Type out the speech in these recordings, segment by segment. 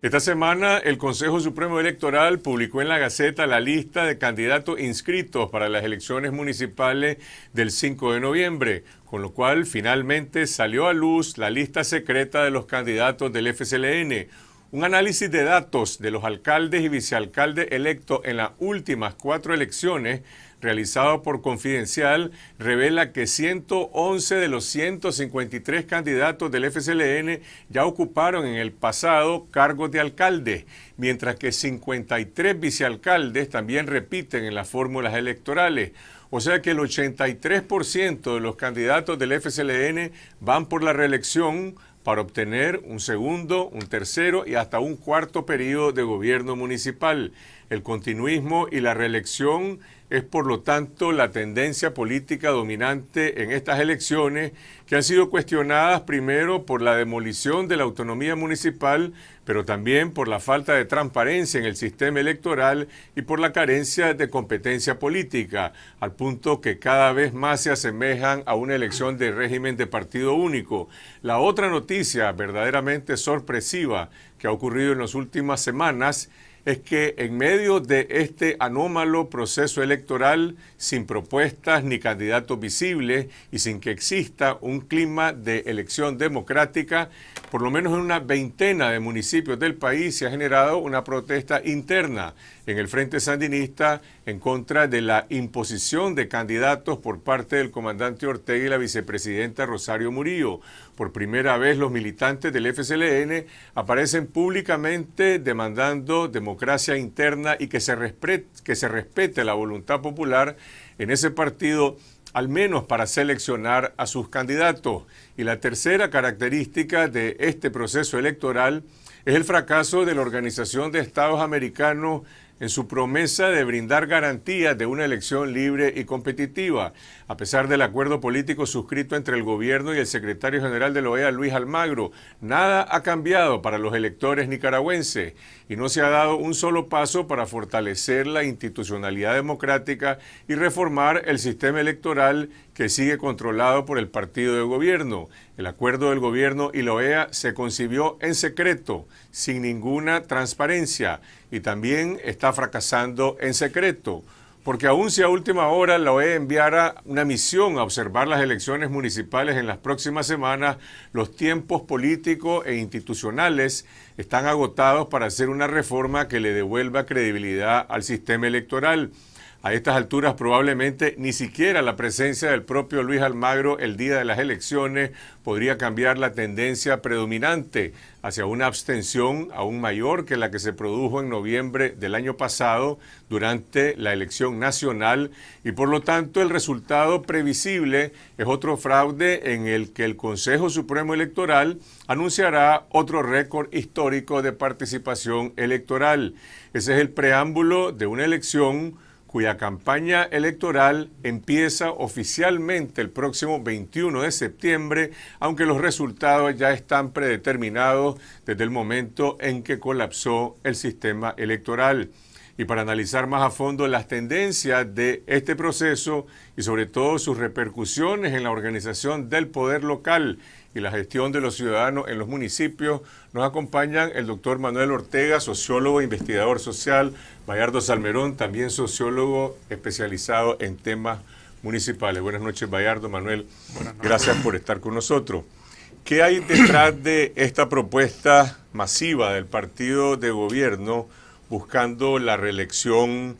Esta semana el Consejo Supremo Electoral publicó en la Gaceta la lista de candidatos inscritos para las elecciones municipales del 5 de noviembre, con lo cual finalmente salió a luz la lista secreta de los candidatos del FCLN. Un análisis de datos de los alcaldes y vicealcaldes electos en las últimas cuatro elecciones realizado por Confidencial revela que 111 de los 153 candidatos del FCLN ya ocuparon en el pasado cargos de alcalde, mientras que 53 vicealcaldes también repiten en las fórmulas electorales. O sea que el 83% de los candidatos del FCLN van por la reelección para obtener un segundo, un tercero y hasta un cuarto periodo de gobierno municipal. El continuismo y la reelección es por lo tanto la tendencia política dominante en estas elecciones que han sido cuestionadas primero por la demolición de la autonomía municipal, pero también por la falta de transparencia en el sistema electoral y por la carencia de competencia política, al punto que cada vez más se asemejan a una elección de régimen de partido único. La otra noticia verdaderamente sorpresiva que ha ocurrido en las últimas semanas es que en medio de este anómalo proceso electoral, sin propuestas ni candidatos visibles y sin que exista un clima de elección democrática, por lo menos en una veintena de municipios del país se ha generado una protesta interna en el Frente Sandinista en contra de la imposición de candidatos por parte del comandante Ortega y la vicepresidenta Rosario Murillo. Por primera vez los militantes del FCLN aparecen públicamente demandando democracia interna y que se, respete, que se respete la voluntad popular en ese partido al menos para seleccionar a sus candidatos. Y la tercera característica de este proceso electoral es el fracaso de la Organización de Estados Americanos en su promesa de brindar garantías de una elección libre y competitiva. A pesar del acuerdo político suscrito entre el gobierno y el secretario general de la OEA, Luis Almagro, nada ha cambiado para los electores nicaragüenses y no se ha dado un solo paso para fortalecer la institucionalidad democrática y reformar el sistema electoral que sigue controlado por el partido de gobierno. El acuerdo del gobierno y la OEA se concibió en secreto, sin ninguna transparencia, y también está fracasando en secreto, porque aún si a última hora la OEA enviara una misión a observar las elecciones municipales en las próximas semanas, los tiempos políticos e institucionales están agotados para hacer una reforma que le devuelva credibilidad al sistema electoral. A estas alturas probablemente ni siquiera la presencia del propio Luis Almagro el día de las elecciones podría cambiar la tendencia predominante hacia una abstención aún mayor que la que se produjo en noviembre del año pasado durante la elección nacional y por lo tanto el resultado previsible es otro fraude en el que el Consejo Supremo Electoral anunciará otro récord histórico de participación electoral. Ese es el preámbulo de una elección cuya campaña electoral empieza oficialmente el próximo 21 de septiembre, aunque los resultados ya están predeterminados desde el momento en que colapsó el sistema electoral y para analizar más a fondo las tendencias de este proceso y sobre todo sus repercusiones en la organización del poder local y la gestión de los ciudadanos en los municipios, nos acompañan el doctor Manuel Ortega, sociólogo e investigador social, Bayardo Salmerón, también sociólogo especializado en temas municipales. Buenas noches, Bayardo, Manuel. Gracias por estar con nosotros. ¿Qué hay detrás de esta propuesta masiva del partido de gobierno buscando la reelección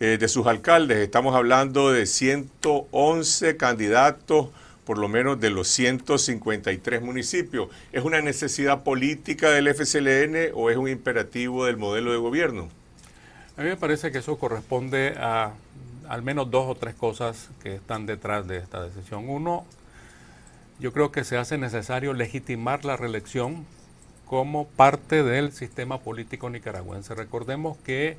eh, de sus alcaldes. Estamos hablando de 111 candidatos, por lo menos de los 153 municipios. ¿Es una necesidad política del FCLN o es un imperativo del modelo de gobierno? A mí me parece que eso corresponde a al menos dos o tres cosas que están detrás de esta decisión. Uno, yo creo que se hace necesario legitimar la reelección como parte del sistema político nicaragüense. Recordemos que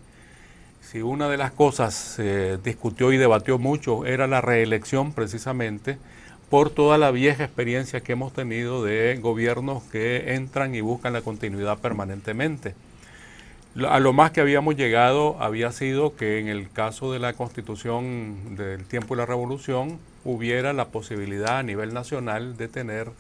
si una de las cosas se discutió y debatió mucho era la reelección precisamente por toda la vieja experiencia que hemos tenido de gobiernos que entran y buscan la continuidad permanentemente. A lo más que habíamos llegado había sido que en el caso de la constitución del tiempo de la revolución hubiera la posibilidad a nivel nacional de tener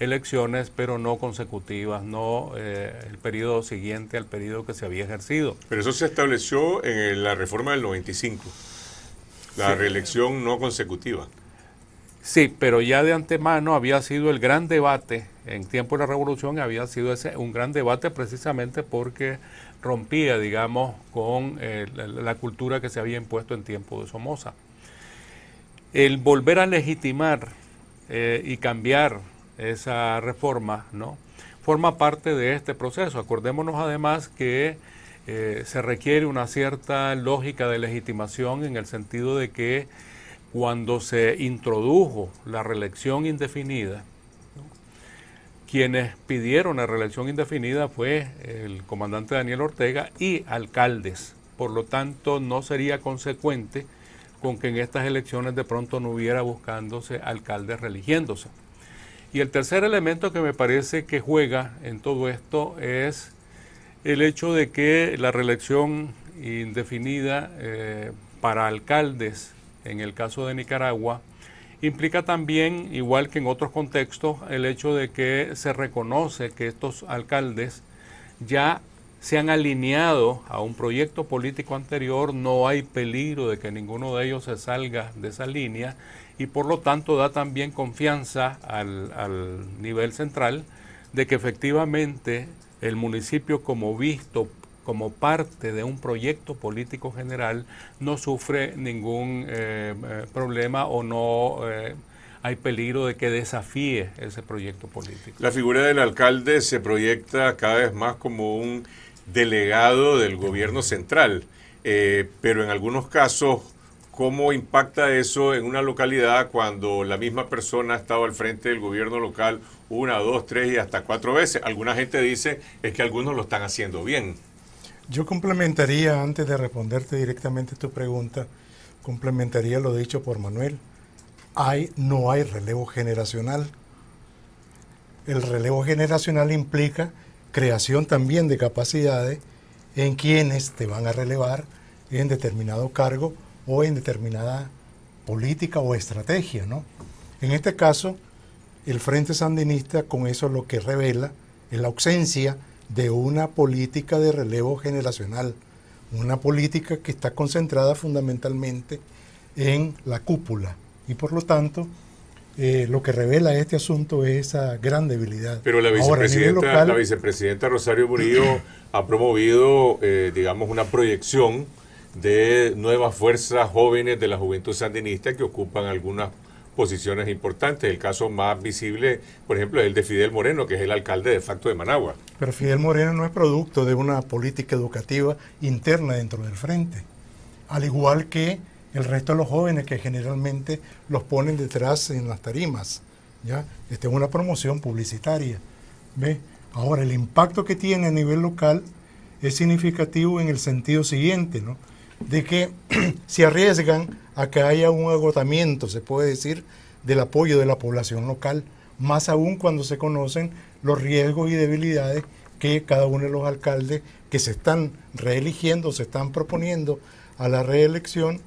elecciones, pero no consecutivas, no eh, el periodo siguiente al periodo que se había ejercido. Pero eso se estableció en la reforma del 95, la reelección no consecutiva. Sí, pero ya de antemano había sido el gran debate, en tiempo de la revolución había sido ese, un gran debate precisamente porque rompía, digamos, con eh, la, cultura que se había impuesto en tiempo de Somoza. El volver a legitimar eh, y cambiar esa reforma, ¿no? Forma parte de este proceso. Acordémonos además que eh, se requiere una cierta lógica de legitimación en el sentido de que cuando se introdujo la reelección indefinida, quienes pidieron la reelección indefinida fue el comandante Daniel Ortega y alcaldes. Por lo tanto, no sería consecuente con que en estas elecciones de pronto no hubiera buscándose alcaldes religiéndose. Y el tercer elemento que me parece que juega en todo esto es el hecho de que la reelección indefinida eh, para alcaldes, en el caso de Nicaragua, implica también, igual que en otros contextos, el hecho de que se reconoce que estos alcaldes ya se han alineado a un proyecto político anterior, no hay peligro de que ninguno de ellos se salga de esa línea y por lo tanto da también confianza al, nivel central de que efectivamente el municipio como visto como parte de un proyecto político general no sufre ningún eh, eh, problema o no eh, hay peligro de que desafíe ese proyecto político. La figura del alcalde se proyecta cada vez más como un delegado del gobierno central, pero en algunos casos ¿Cómo impacta eso en una localidad cuando la misma persona ha estado al frente del gobierno local una, dos, tres y hasta cuatro veces? Alguna gente dice es que algunos lo están haciendo bien. Yo complementaría, antes de responderte directamente tu pregunta, complementaría lo dicho por Manuel. Hay, no hay relevo generacional. El relevo generacional implica creación también de capacidades en quienes te van a relevar en determinado cargo o en determinada política o estrategia, ¿no? En este caso, el Frente Sandinista con eso lo que revela es la ausencia de una política de relevo generacional, una política que está concentrada fundamentalmente en la cúpula y por lo tanto eh, lo que revela este asunto es esa gran debilidad. Pero la vicepresidenta, la vicepresidenta Rosario Murillo ha promovido, eh, digamos, una proyección de nuevas fuerzas jóvenes de la juventud sandinista que ocupan algunas posiciones importantes. El caso más visible, por ejemplo, es el de Fidel Moreno, que es el alcalde de facto de Managua. Pero Fidel Moreno no es producto de una política educativa interna dentro del frente, al igual que el resto de los jóvenes que generalmente los ponen detrás en las tarimas. ¿ya? Esta es una promoción publicitaria. ¿ve? Ahora, el impacto que tiene a nivel local es significativo en el sentido siguiente, ¿no? de que se arriesgan a que haya un agotamiento, se puede decir, del apoyo de la población local, más aún cuando se conocen los riesgos y debilidades que cada uno de los alcaldes que se están reeligiendo, se están proponiendo a la reelección,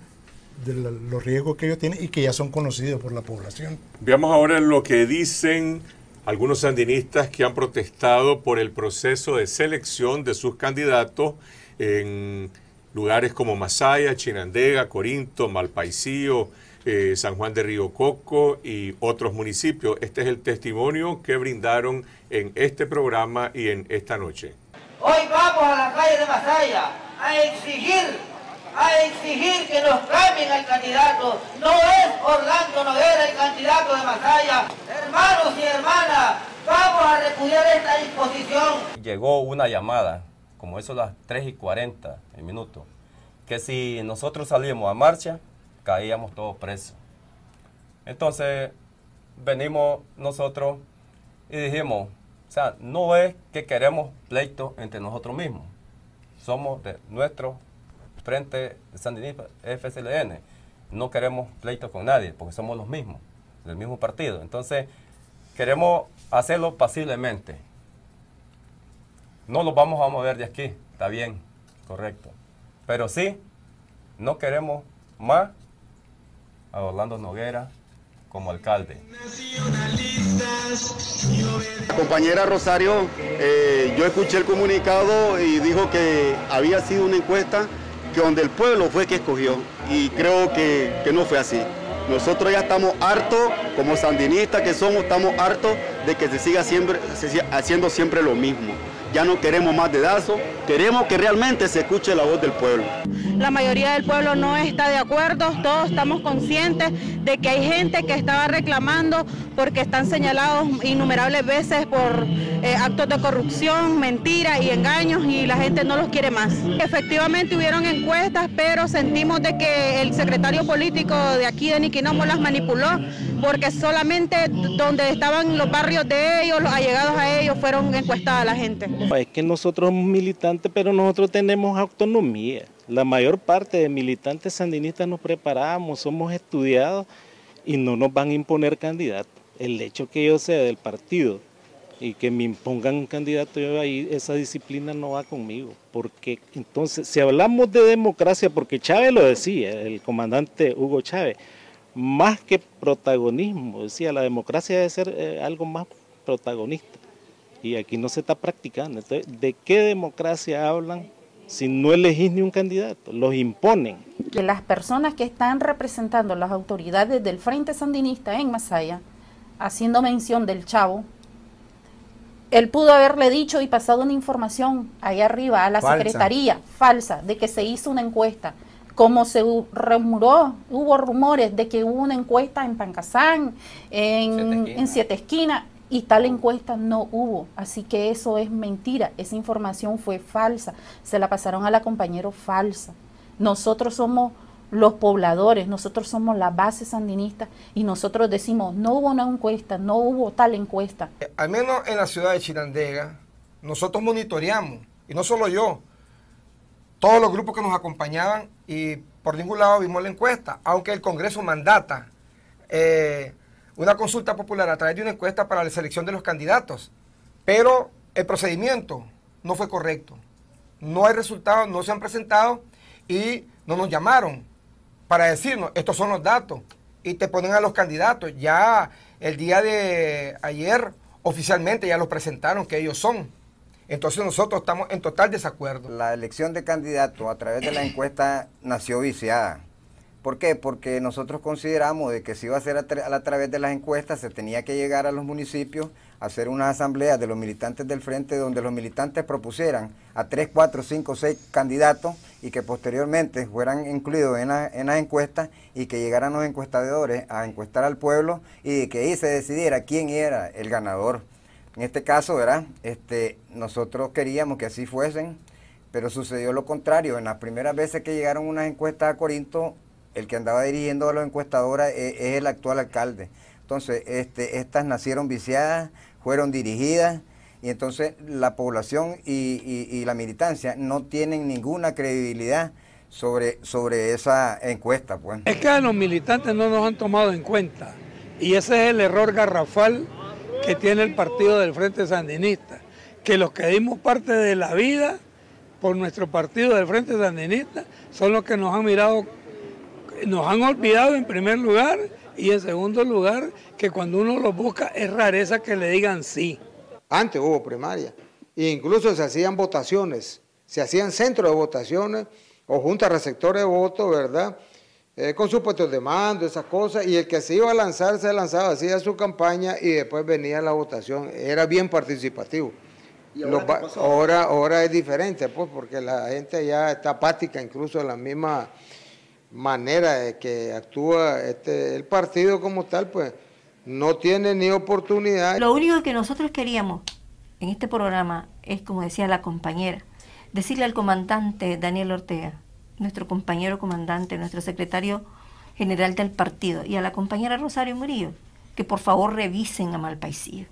de los riesgos que ellos tienen y que ya son conocidos por la población. Veamos ahora lo que dicen algunos sandinistas que han protestado por el proceso de selección de sus candidatos en lugares como Masaya, Chinandega, Corinto, Malpaicío, eh, San Juan de Río Coco y otros municipios. Este es el testimonio que brindaron en este programa y en esta noche. Hoy vamos a la calle de Masaya a exigir, a exigir que nos cambien al candidato. No es Orlando era el candidato de Masaya. Hermanos y hermanas, vamos a repudiar esta disposición. Llegó una llamada como eso las 3 y 40 el minuto, que si nosotros salimos a marcha, caíamos todos presos. Entonces, venimos nosotros y dijimos, o sea, no es que queremos pleito entre nosotros mismos. Somos de nuestro Frente Sandinista FSLN. No queremos pleito con nadie porque somos los mismos, del mismo partido. Entonces, queremos hacerlo pasiblemente. No los vamos a mover de aquí, está bien, correcto. Pero sí, no queremos más a Orlando Noguera como alcalde. Compañera Rosario, eh, yo escuché el comunicado y dijo que había sido una encuesta que donde el pueblo fue que escogió y creo que, no fue así. Nosotros ya estamos hartos, como sandinistas que somos, estamos hartos de que se siga se siga haciendo siempre lo mismo ya no queremos más dedazo, queremos que realmente se escuche la voz del pueblo. La mayoría del pueblo no está de acuerdo, todos estamos conscientes de que hay gente que estaba reclamando porque están señalados innumerables veces por eh, actos de corrupción, mentiras y engaños y la gente no los quiere más. Efectivamente hubieron encuestas, pero sentimos de que el secretario político de aquí de Niquinomo, las manipuló porque solamente donde estaban los barrios de ellos, los allegados a ellos, fueron encuestadas la gente. Pues es que nosotros somos militantes, pero nosotros tenemos autonomía. La mayor parte de militantes sandinistas nos preparamos, somos estudiados y no nos van a imponer candidatos. El hecho que yo sea del partido y que me impongan un candidato, ahí esa disciplina no va conmigo. Porque entonces, si hablamos de democracia, porque Chávez lo decía, el comandante Hugo Chávez, más que protagonismo. Decía, la democracia debe ser eh, algo más protagonista. Y aquí no se está practicando. Entonces, ¿de qué democracia hablan si no elegís ni un candidato? Los imponen. Que las personas que están representando las autoridades del Frente Sandinista en Masaya, haciendo mención del chavo, él pudo haberle dicho y pasado una información ahí arriba a la secretaría falsa de que se hizo una encuesta como se rumoró, hubo rumores de que hubo una encuesta en Pancasán, en Siete Esquinas, y tal encuesta no hubo, así que eso es mentira, esa información fue falsa, se la pasaron a la compañera falsa. Nosotros somos los pobladores, nosotros somos la base sandinista y nosotros decimos, no hubo una encuesta, no hubo tal encuesta. Eh, al menos en la ciudad de Chirandega, nosotros monitoreamos, y no solo yo, todos los grupos que nos acompañaban y por ningún lado vimos la encuesta, aunque el Congreso mandata eh, una consulta popular a través de una encuesta para la selección de los candidatos, pero el procedimiento no fue correcto. No hay resultados, no se han presentado y no nos llamaron para decirnos, estos son los datos, y te ponen a los candidatos. Ya el día de ayer oficialmente ya los presentaron, que ellos son. Entonces nosotros estamos en total desacuerdo. La elección de candidato a través de la encuesta nació viciada. ¿Por qué? Porque nosotros consideramos de que si iba a ser a, través de las encuestas, se tenía que llegar a los municipios, hacer una asamblea de los militantes del frente, donde los militantes propusieran a tres, cuatro, cinco, seis candidatos y que posteriormente fueran incluidos en, en las encuestas y que llegaran los encuestadores a encuestar al pueblo y que ahí se decidiera quién era el ganador. En este caso, ¿verdad? Este, nosotros queríamos que así fuesen, pero sucedió lo contrario. En las primeras veces que llegaron unas encuestas a Corinto, el que andaba dirigiendo a los encuestadores e, es, el actual alcalde. Entonces, este, estas nacieron viciadas, fueron dirigidas, y entonces la población y, la militancia no tienen ninguna credibilidad sobre, sobre esa encuesta. Pues. Es que a los militantes no nos han tomado en cuenta, y ese es el error garrafal que tiene el partido del Frente Sandinista, que los que dimos parte de la vida por nuestro partido del Frente Sandinista son los que nos han mirado, nos han olvidado en primer lugar y en segundo lugar que cuando uno los busca es rareza que le digan sí. Antes hubo primaria, e incluso se hacían votaciones, se hacían centros de votaciones o juntas receptores de votos, ¿verdad? Eh, con su puesto de mando, esas cosas, y el que se iba a lanzar, se lanzaba, a su campaña y después venía la votación. Era bien participativo. ahora, ahora, es diferente, pues, porque la gente ya está apática, incluso la misma manera de que actúa este, el partido como tal, pues no tiene ni oportunidad. Lo único que nosotros queríamos en este programa es, como decía la compañera, decirle al comandante Daniel Ortega, nuestro compañero comandante, nuestro secretario general del partido, y a la compañera Rosario Murillo, que por favor revisen a Malpaisillo,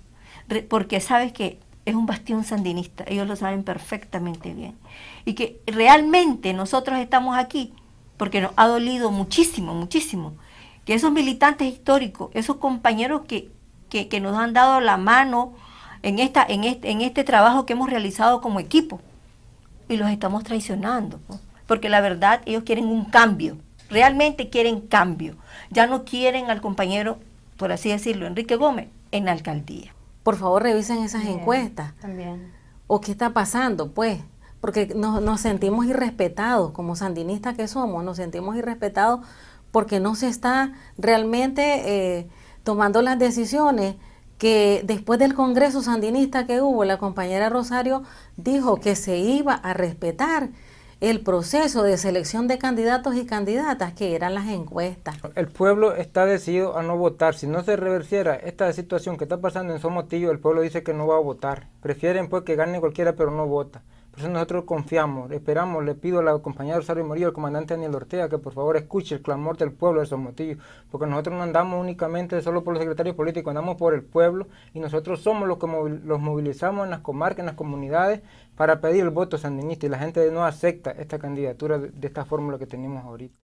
porque sabes que es un bastión sandinista, ellos lo saben perfectamente bien, y que realmente nosotros estamos aquí porque nos ha dolido muchísimo, muchísimo, que esos militantes históricos, esos compañeros que, que, nos han dado la mano en, esta, en, este, en este trabajo que hemos realizado como equipo, y los estamos traicionando porque la verdad ellos quieren un cambio, realmente quieren cambio. Ya no quieren al compañero, por así decirlo, Enrique Gómez, en la alcaldía. Por favor, revisen esas encuestas. También. ¿O qué está pasando? Pues, porque nos, sentimos irrespetados, como sandinistas que somos, nos sentimos irrespetados porque no se está realmente eh, tomando las decisiones que después del Congreso Sandinista que hubo, la compañera Rosario dijo que se iba a respetar el proceso de selección de candidatos y candidatas, que eran las encuestas. El pueblo está decidido a no votar. Si no se reversiera esta situación que está pasando en Somotillo, el pueblo dice que no va a votar. Prefieren pues que gane cualquiera, pero no vota. Por pues, nosotros confiamos, esperamos, le pido a la compañera Rosario Morillo, al comandante Daniel Ortega, que por favor escuche el clamor del pueblo de motivos, porque nosotros no andamos únicamente solo por los secretarios políticos, andamos por el pueblo y nosotros somos los que los movilizamos en las comarcas, en las comunidades, para pedir el voto sandinista y la gente no acepta esta candidatura de esta fórmula que tenemos ahorita.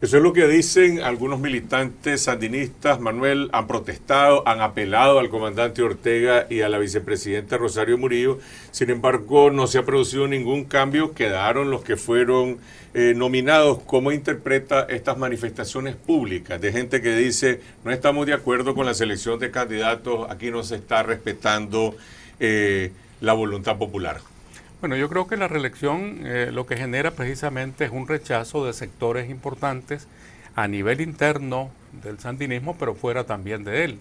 Eso es lo que dicen algunos militantes sandinistas, Manuel, han protestado, han apelado al comandante Ortega y a la vicepresidenta Rosario Murillo. Sin embargo, no se ha producido ningún cambio, quedaron los que fueron eh, nominados. ¿Cómo interpreta estas manifestaciones públicas de gente que dice no estamos de acuerdo con la selección de candidatos, aquí no se está respetando eh, la voluntad popular? Bueno, yo creo que la reelección eh, lo que genera precisamente es un rechazo de sectores importantes a nivel interno del sandinismo, pero fuera también de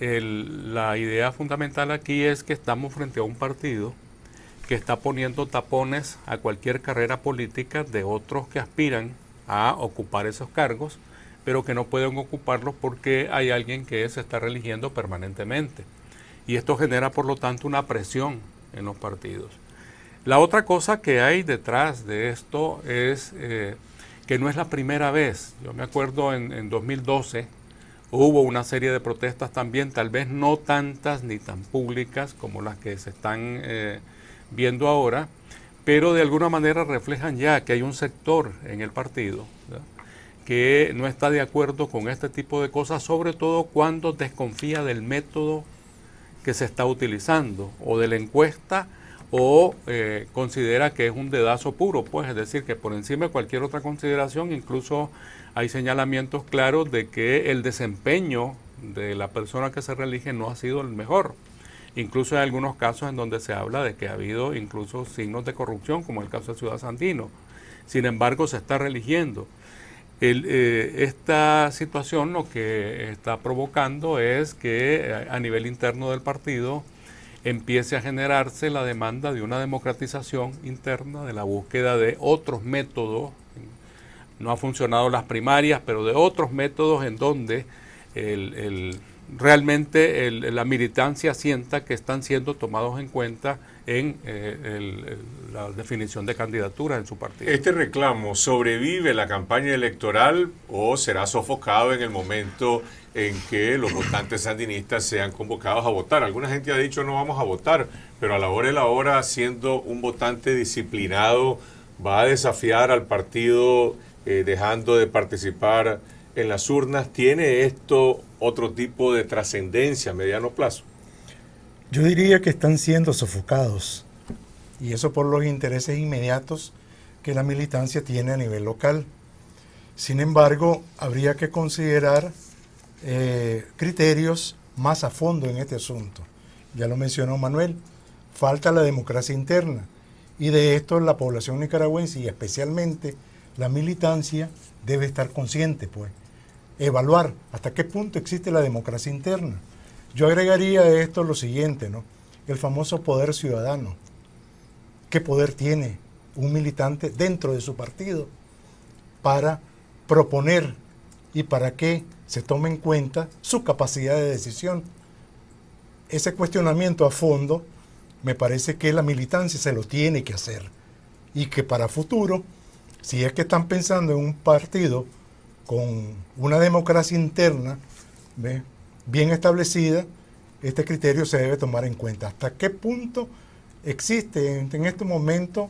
él. la idea fundamental aquí es que estamos frente a un partido que está poniendo tapones a cualquier carrera política de otros que aspiran a ocupar esos cargos, pero que no pueden ocuparlos porque hay alguien que se está reeligiendo permanentemente. Y esto genera, por lo tanto, una presión en los partidos. La otra cosa que hay detrás de esto es eh, que no es la primera vez. Yo me acuerdo en, 2012 hubo una serie de protestas también, tal vez no tantas ni tan públicas como las que se están eh, viendo ahora, pero de alguna manera reflejan ya que hay un sector en el partido que no está de acuerdo con este tipo de cosas, sobre todo cuando desconfía del método que se está utilizando o de la encuesta o eh, considera que es un dedazo puro, pues es decir, que por encima de cualquier otra consideración, incluso hay señalamientos claros de que el desempeño de la persona que se reelige no ha sido el mejor. Incluso hay algunos casos en donde se habla de que ha habido incluso signos de corrupción, como el caso de Ciudad Sandino. Sin embargo, se está religiendo. Eh, esta situación lo que está provocando es que eh, a nivel interno del partido empiece a generarse la demanda de una democratización interna, de la búsqueda de otros métodos. No ha funcionado las primarias, pero de otros métodos en donde el, el realmente la militancia sienta que están siendo tomados en cuenta en eh, la definición de candidatura en su partido. ¿Este reclamo sobrevive la campaña electoral o será sofocado en el momento en que los votantes sandinistas sean convocados a votar? Alguna gente ha dicho no vamos a votar, pero a la hora de la hora, siendo un votante disciplinado, va a desafiar al partido eh, dejando de participar en las urnas, ¿tiene esto otro tipo de trascendencia a mediano plazo? Yo diría que están siendo sofocados, y eso por los intereses inmediatos que la militancia tiene a nivel local. Sin embargo, habría que considerar eh, criterios más a fondo en este asunto. Ya lo mencionó Manuel, falta la democracia interna y de esto la población nicaragüense y especialmente la militancia debe estar consciente, pues evaluar hasta qué punto existe la democracia interna. Yo agregaría a esto lo siguiente, ¿no? El famoso poder ciudadano. ¿Qué poder tiene un militante dentro de su partido para proponer y para que se tome en cuenta su capacidad de decisión? Ese cuestionamiento a fondo me parece que la militancia se lo tiene que hacer y que para futuro, si es que están pensando en un partido con una democracia interna bien establecida, este criterio se debe tomar en cuenta. ¿Hasta qué punto existe en, en este momento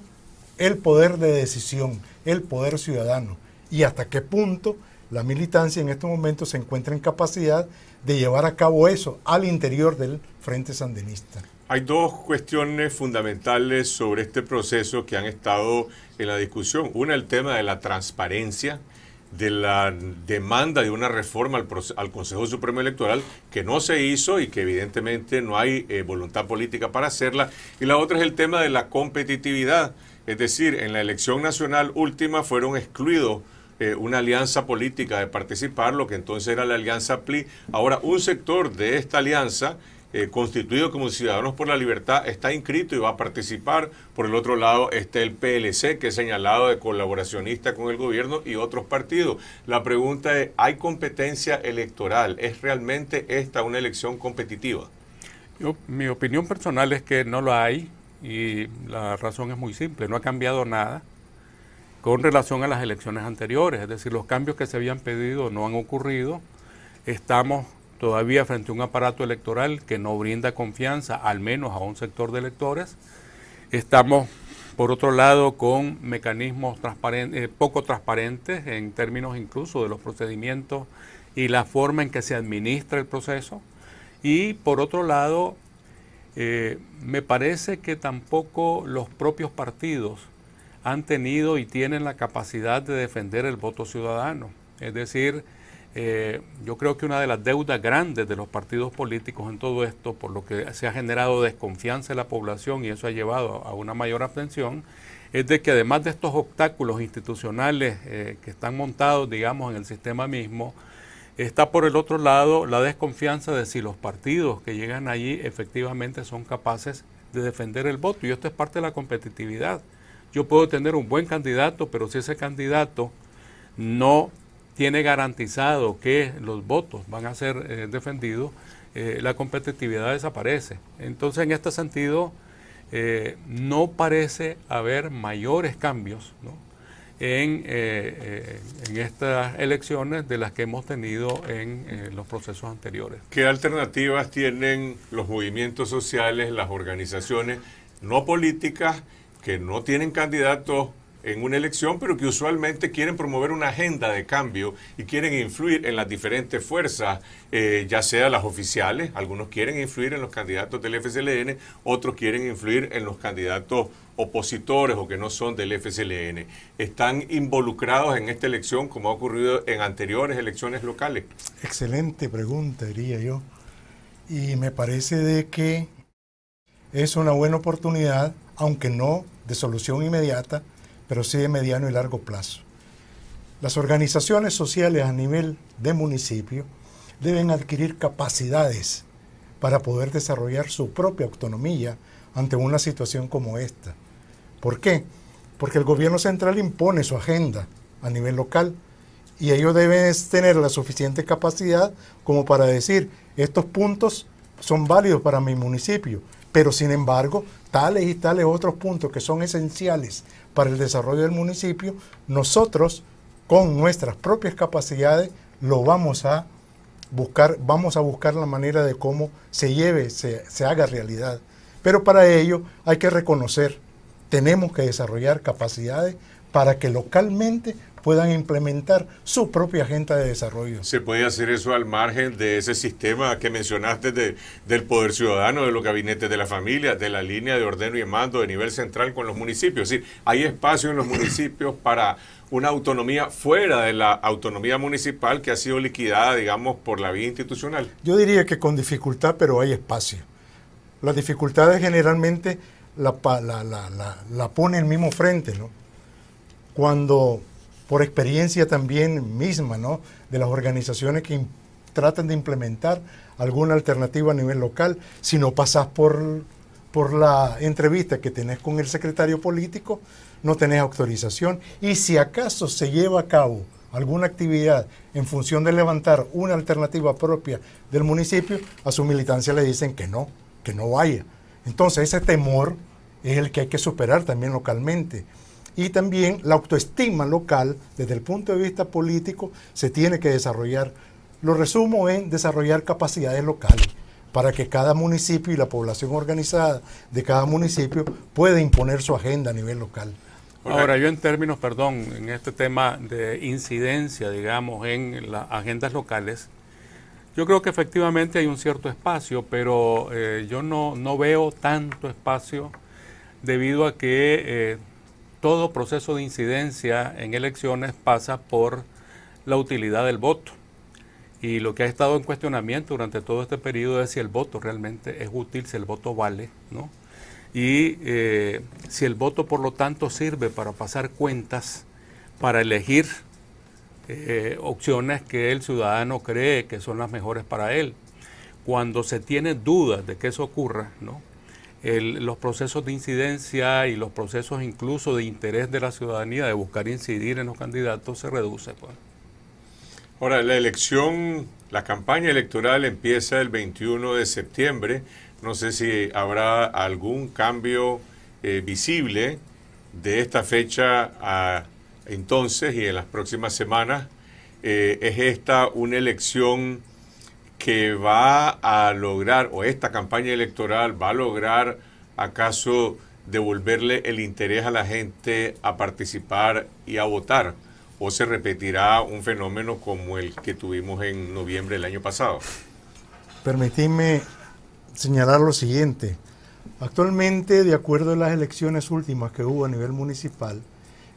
el poder de decisión, el poder ciudadano? ¿Y hasta qué punto la militancia en este momento se encuentra en capacidad de llevar a cabo eso al interior del Frente Sandinista? Hay dos cuestiones fundamentales sobre este proceso que han estado en la discusión. Una, el tema de la transparencia de la demanda de una reforma al, Consejo Supremo Electoral que no se hizo y que evidentemente no hay eh, voluntad política para hacerla. Y la otra es el tema de la competitividad. Es decir, en la elección nacional última fueron excluidos eh, una alianza política de participar, lo que entonces era la alianza PLI. Ahora, un sector de esta alianza eh, constituido como Ciudadanos por la Libertad está inscrito y va a participar. Por el otro lado está el PLC, que es señalado de colaboracionista con el gobierno y otros partidos. La pregunta es, ¿hay competencia electoral? ¿Es realmente esta una elección competitiva? Yo, mi opinión personal es que no lo hay y la razón es muy simple, no ha cambiado nada con relación a las elecciones anteriores, es decir, los cambios que se habían pedido no han ocurrido, estamos todavía frente a un aparato electoral que no brinda confianza, al menos a un sector de electores. Estamos, por otro lado, con mecanismos eh, poco transparentes en términos incluso de los procedimientos y la forma en que se administra el proceso. Y por otro lado, eh, me parece que tampoco los propios partidos han tenido y tienen la capacidad de defender el voto ciudadano. Es decir, eh, yo creo que una de las deudas grandes de los partidos políticos en todo esto, por lo que se ha generado desconfianza en la población y eso ha llevado a una mayor abstención, es de que además de estos obstáculos institucionales eh, que están montados, digamos, en el sistema mismo, está por el otro lado la desconfianza de si los partidos que llegan allí efectivamente son capaces de defender el voto. Y esto es parte de la competitividad. Yo puedo tener un buen candidato, pero si ese candidato no tiene garantizado que los votos van a ser eh, defendidos, eh, la competitividad desaparece. Entonces, en este sentido, eh, no parece haber mayores cambios en, estas elecciones de las que hemos tenido en los procesos anteriores. ¿Qué alternativas tienen los movimientos sociales, las organizaciones no políticas que no tienen candidatos en una elección, pero que usualmente quieren promover una agenda de cambio y quieren influir en las diferentes fuerzas, eh, ya sea las oficiales, algunos quieren influir en los candidatos del FCLN, otros quieren influir en los candidatos opositores o que no son del FCLN. ¿Están involucrados en esta elección como ha ocurrido en anteriores elecciones locales? Excelente pregunta, diría yo. Y me parece de que es una buena oportunidad, aunque no de solución inmediata, pero sí de mediano y largo plazo. Las organizaciones sociales a nivel de municipio deben adquirir capacidades para poder desarrollar su propia autonomía ante una situación como esta. ¿Por qué? Porque el gobierno central impone su agenda a nivel local y ellos deben tener la suficiente capacidad como para decir, estos puntos son válidos para mi municipio, pero sin embargo, tales y tales otros puntos que son esenciales para el desarrollo del municipio, nosotros con nuestras propias capacidades lo vamos a buscar, vamos a buscar la manera de cómo se lleve, se, se haga realidad. Pero para ello hay que reconocer, tenemos que desarrollar capacidades para que localmente puedan implementar su propia agenda de desarrollo. ¿Se puede hacer eso al margen de ese sistema que mencionaste de, del poder ciudadano, de los gabinetes de la familia, de la línea de ordeno y mando de nivel central con los municipios? Es hay espacio en los municipios para una autonomía fuera de la autonomía municipal que ha sido liquidada, digamos, por la vía institucional. Yo diría que con dificultad, pero hay espacio. Las dificultades generalmente la, la pone el mismo frente, ¿no? Cuando por experiencia también misma, ¿no? De las organizaciones que tratan de implementar alguna alternativa a nivel local, si no pasas por, por la entrevista que tenés con el secretario político, no tenés autorización. Y si acaso se lleva a cabo alguna actividad en función de levantar una alternativa propia del municipio, a su militancia le dicen que no, que no vaya. Entonces ese temor es el que hay que superar también localmente y también la autoestima local desde el punto de vista político se tiene que desarrollar. Lo resumo en desarrollar capacidades locales para que cada municipio y la población organizada de cada municipio pueda imponer su agenda a nivel local. Ahora, yo en términos, perdón, en este tema de incidencia, digamos, en las agendas locales, yo creo que efectivamente hay un cierto espacio, pero eh, yo no, no veo tanto espacio debido a que eh, todo proceso de incidencia en elecciones pasa por la utilidad del voto. Y lo que ha estado en cuestionamiento durante todo este periodo es si el voto realmente es útil, si el voto vale, ¿no? Y eh, si el voto, por lo tanto, sirve para pasar cuentas, para elegir eh, opciones que el ciudadano cree que son las mejores para él. Cuando se tiene dudas de que eso ocurra, ¿no? los procesos de incidencia y los procesos incluso de interés de la ciudadanía de buscar incidir en los candidatos se reduce. Pues. Ahora, la elección, la campaña electoral empieza el 21 de septiembre. No sé si habrá algún cambio eh, visible de esta fecha a entonces y en las próximas semanas. Eh, ¿Es esta una elección que va a lograr, o esta campaña electoral va a lograr acaso devolverle el interés a la gente a participar y a votar? ¿O se repetirá un fenómeno como el que tuvimos en noviembre del año pasado? Permitidme señalar lo siguiente. Actualmente, de acuerdo a las elecciones últimas que hubo a nivel municipal,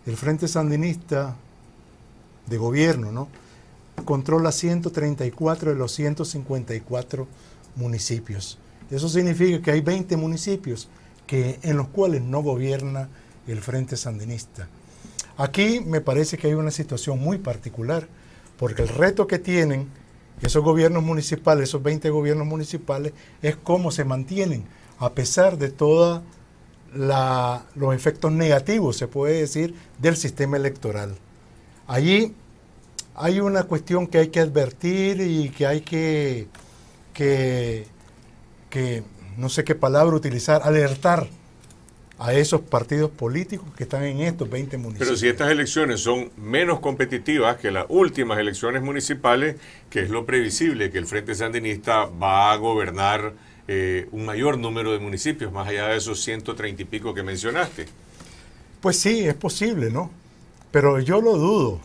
el Frente Sandinista de Gobierno, ¿no? controla 134 de los 154 municipios. Eso significa que hay 20 municipios que, en los cuales no gobierna el Frente Sandinista. Aquí me parece que hay una situación muy particular, porque el reto que tienen esos gobiernos municipales, esos 20 gobiernos municipales, es cómo se mantienen, a pesar de todos los efectos negativos, se puede decir, del sistema electoral. Allí hay una cuestión que hay que advertir y que hay que, que, no sé qué palabra utilizar, alertar a esos partidos políticos que están en estos 20 municipios. Pero si estas elecciones son menos competitivas que las últimas elecciones municipales, que es lo previsible, que el Frente Sandinista va a gobernar eh, un mayor número de municipios, más allá de esos 130 y pico que mencionaste. Pues sí, es posible, ¿no? Pero yo lo dudo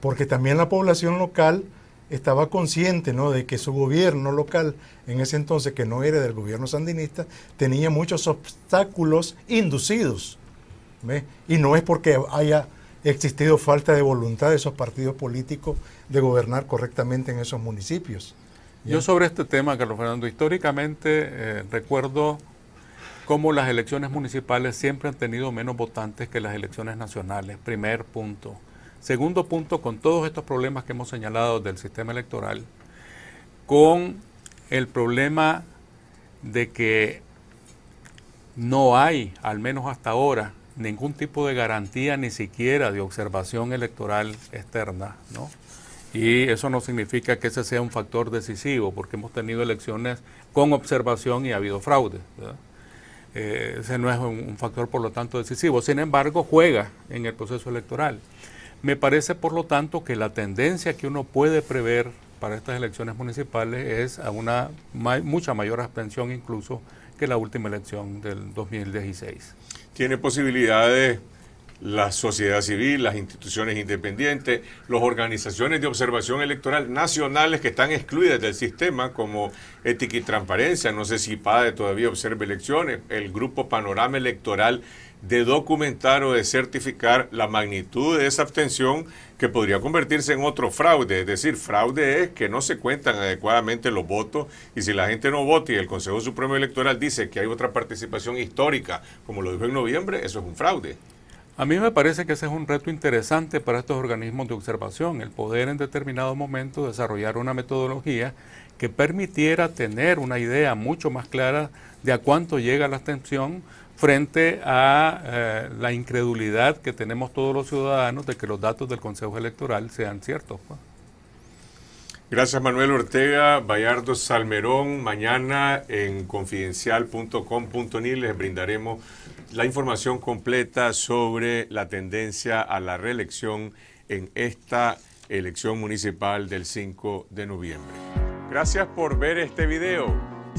porque también la población local estaba consciente ¿no? de que su gobierno local, en ese entonces que no era del gobierno sandinista, tenía muchos obstáculos inducidos. Y no es porque haya existido falta de voluntad de esos partidos políticos de gobernar correctamente en esos municipios. Yo sobre este tema, Carlos Fernando, históricamente eh, recuerdo cómo las elecciones municipales siempre han tenido menos votantes que las elecciones nacionales, primer punto. Segundo punto, con todos estos problemas que hemos señalado del sistema electoral, con el problema de que no hay, al menos hasta ahora, ningún tipo de garantía ni siquiera de observación electoral externa, Y eso no significa que ese sea un factor decisivo, porque hemos tenido elecciones con observación y ha habido fraude. Eh, ese no es un factor, por lo tanto, decisivo. Sin embargo, juega en el proceso electoral. Me parece, por lo tanto, que la tendencia que uno puede prever para estas elecciones municipales es a una mucha mayor abstención incluso que la última elección del 2016. ¿Tiene posibilidades la sociedad civil, las instituciones independientes, las organizaciones de observación electoral nacionales que están excluidas del sistema, como Ética y Transparencia, no sé si PADE todavía observa elecciones, el Grupo Panorama Electoral de documentar o de certificar la magnitud de esa abstención que podría convertirse en otro fraude. Es decir, fraude es que no se cuentan adecuadamente los votos y si la gente no vota y el Consejo Supremo Electoral dice que hay otra participación histórica, como lo dijo en noviembre, eso es un fraude. A mí me parece que ese es un reto interesante para estos organismos de observación, el poder en determinado momento desarrollar una metodología que permitiera tener una idea mucho más clara de a cuánto llega la abstención frente a eh, la incredulidad que tenemos todos los ciudadanos de que los datos del Consejo Electoral sean ciertos. Pues. Gracias Manuel Ortega, Bayardo Salmerón. Mañana en confidencial.com.ni les brindaremos la información completa sobre la tendencia a la reelección en esta elección municipal del 5 de noviembre. Gracias por ver este video.